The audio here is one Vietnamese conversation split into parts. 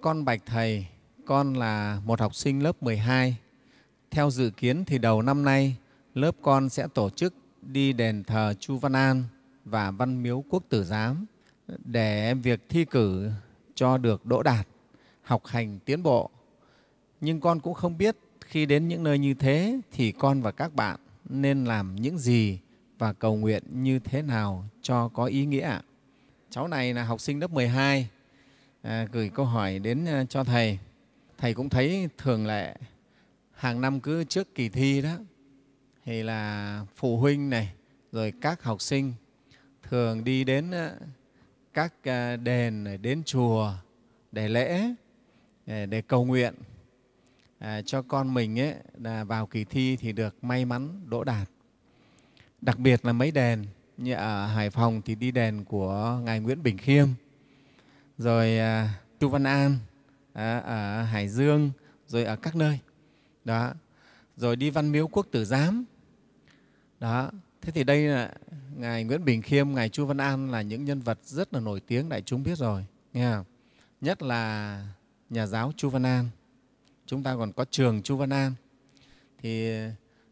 Con bạch Thầy, con là một học sinh lớp 12. Theo dự kiến thì đầu năm nay, lớp con sẽ tổ chức đi đền thờ Chu Văn An và Văn Miếu Quốc Tử Giám để việc thi cử cho được đỗ đạt, học hành tiến bộ. Nhưng con cũng không biết khi đến những nơi như thế thì con và các bạn nên làm những gì và cầu nguyện như thế nào cho có ý nghĩa. Cháu này là học sinh lớp 12, à, gửi câu hỏi đến à, cho Thầy. Thầy cũng thấy thường lệ hàng năm cứ trước kỳ thi đó thì là phụ huynh này rồi các học sinh thường đi đến à, các à, đền đến chùa để lễ để cầu nguyện cho con mình ấy, là vào kỳ thi thì được may mắn đỗ đạt đặc biệt là mấy đền như ở hải phòng thì đi đền của ngài nguyễn bình khiêm rồi à, chu văn an à, ở hải dương rồi ở các nơi đó rồi đi văn miếu quốc tử giám đó thế thì đây là ngài nguyễn bình khiêm ngài chu văn an là những nhân vật rất là nổi tiếng đại chúng biết rồi nghe không? nhất là nhà giáo chu văn an chúng ta còn có trường chu văn an thì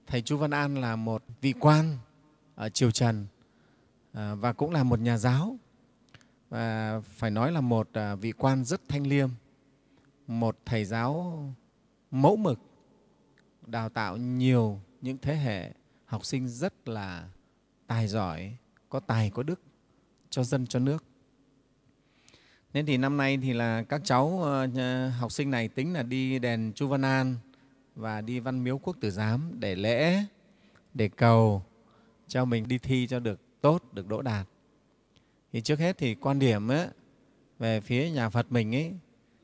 thầy chu văn an là một vị quan ở triều trần à, và cũng là một nhà giáo và phải nói là một à, vị quan rất thanh liêm một thầy giáo mẫu mực đào tạo nhiều những thế hệ học sinh rất là tài giỏi có tài có đức cho dân cho nước nên thì năm nay thì là các cháu ờ, học sinh này tính là đi đền chu văn an và đi văn miếu quốc tử giám để lễ để cầu cho mình đi thi cho được tốt được đỗ đạt thì trước hết thì quan điểm ấy, về phía nhà Phật mình ấy,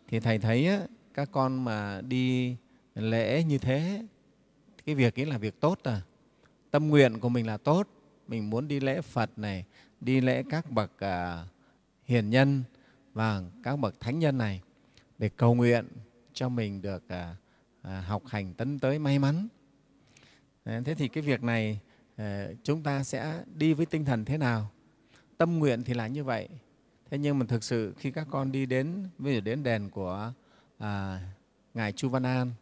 thì thầy thấy ấy, các con mà đi lễ như thế cái việc ấy là việc tốt à tâm nguyện của mình là tốt mình muốn đi lễ Phật này đi lễ các bậc uh, hiền nhân và vâng, các bậc thánh nhân này để cầu nguyện cho mình được uh, uh, học hành tấn tới may mắn thế thì cái việc này chúng ta sẽ đi với tinh thần thế nào tâm nguyện thì là như vậy thế nhưng mà thực sự khi các con đi đến ví dụ đến đền của à, ngài chu văn an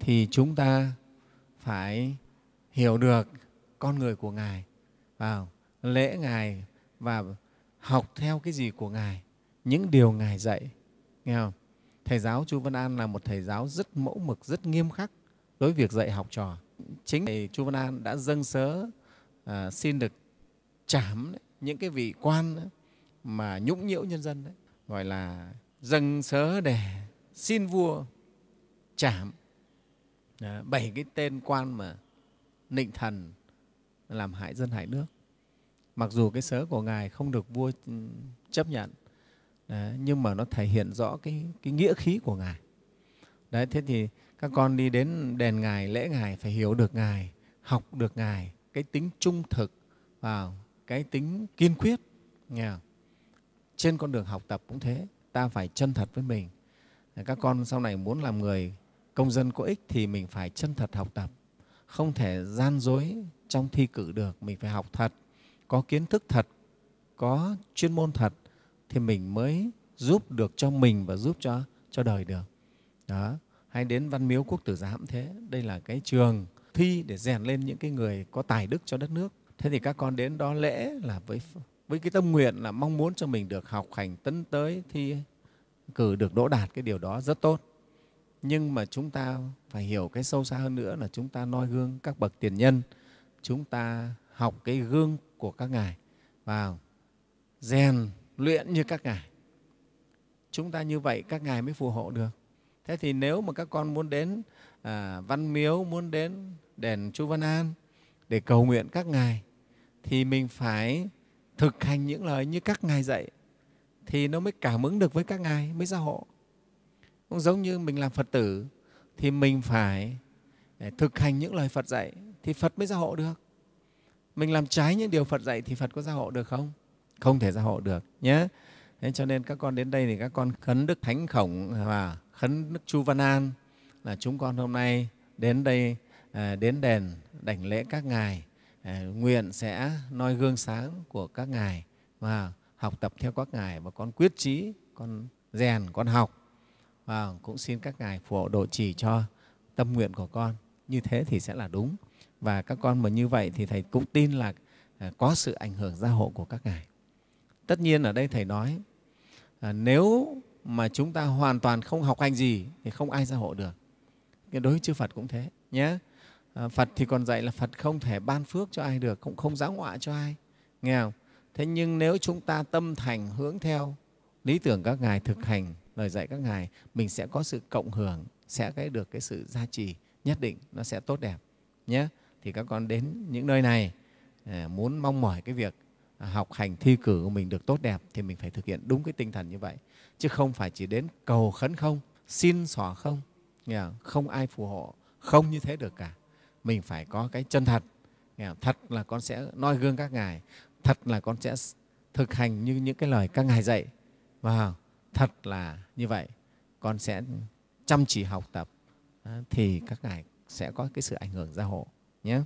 thì chúng ta phải hiểu được con người của ngài vào lễ ngài và học theo cái gì của ngài những điều ngài dạy nghe không thầy giáo chu văn an là một thầy giáo rất mẫu mực rất nghiêm khắc đối với việc dạy học trò chính thầy chu văn an đã dâng sớ à, xin được trảm đấy, những cái vị quan mà nhũng nhiễu nhân dân đấy gọi là dâng sớ để xin vua chảm bảy cái tên quan mà nịnh thần làm hại dân hại nước mặc dù cái sớ của ngài không được vua ừ, chấp nhận nhưng mà nó thể hiện rõ cái, cái nghĩa khí của ngài đấy thế thì các con đi đến đền ngài lễ ngài phải hiểu được ngài học được ngài cái tính trung thực vào cái tính kiên quyết nha. trên con đường học tập cũng thế ta phải chân thật với mình các con sau này muốn làm người công dân có ích thì mình phải chân thật học tập không thể gian dối trong thi cử được mình phải học thật có kiến thức thật có chuyên môn thật thì mình mới giúp được cho mình và giúp cho cho đời được đó hay đến văn miếu quốc tử giám thế đây là cái trường thi để rèn lên những cái người có tài đức cho đất nước thế thì các con đến đó lễ là với với cái tâm nguyện là mong muốn cho mình được học hành tấn tới thi cử được đỗ đạt cái điều đó rất tốt nhưng mà chúng ta phải hiểu cái sâu xa hơn nữa là chúng ta noi gương các bậc tiền nhân chúng ta học cái gương của các ngài vào rèn luyện như các ngài chúng ta như vậy các ngài mới phù hộ được thế thì nếu mà các con muốn đến à, văn miếu muốn đến đền chu văn an để cầu nguyện các ngài thì mình phải thực hành những lời như các ngài dạy thì nó mới cảm ứng được với các ngài mới gia hộ cũng giống như mình làm phật tử thì mình phải thực hành những lời phật dạy thì phật mới gia hộ được mình làm trái những điều phật dạy thì phật có gia hộ được không không thể gia hộ được nhé Thế cho nên các con đến đây thì các con khấn đức thánh khổng và khấn đức chu văn an là chúng con hôm nay đến đây à, đến đền đảnh lễ các ngài Ờ, nguyện sẽ noi gương sáng của các ngài và học tập theo các ngài và con quyết trí con rèn con học và cũng xin các ngài phù hộ độ trì cho tâm nguyện của con như thế thì sẽ là đúng và các con mà như vậy thì thầy cũng tin là ờ, có sự ảnh hưởng gia hộ của các ngài tất nhiên ở đây thầy nói ờ, nếu mà chúng ta hoàn toàn không học hành gì thì không ai gia hộ được cái đối với chư phật cũng thế nhé Ờ, Phật thì còn dạy là Phật không thể ban phước cho ai được, cũng không giáo họa cho ai. Nghe không? Thế nhưng nếu chúng ta tâm thành hướng theo lý tưởng các Ngài, thực hành lời dạy các Ngài, mình sẽ có sự cộng hưởng, sẽ cái được cái sự gia trì nhất định, nó sẽ tốt đẹp. Nhé. Thì các con đến những nơi này à, muốn mong mỏi cái việc à, học hành thi cử của mình được tốt đẹp thì mình phải thực hiện đúng cái tinh thần như vậy. Chứ không phải chỉ đến cầu khấn không, xin xỏ không, không ai phù hộ, không như thế được cả mình phải có cái chân thật thật là con sẽ noi gương các ngài thật là con sẽ thực hành như những cái lời các ngài dạy và thật là như vậy con sẽ chăm chỉ học tập thì các ngài sẽ có cái sự ảnh hưởng gia hộ nhé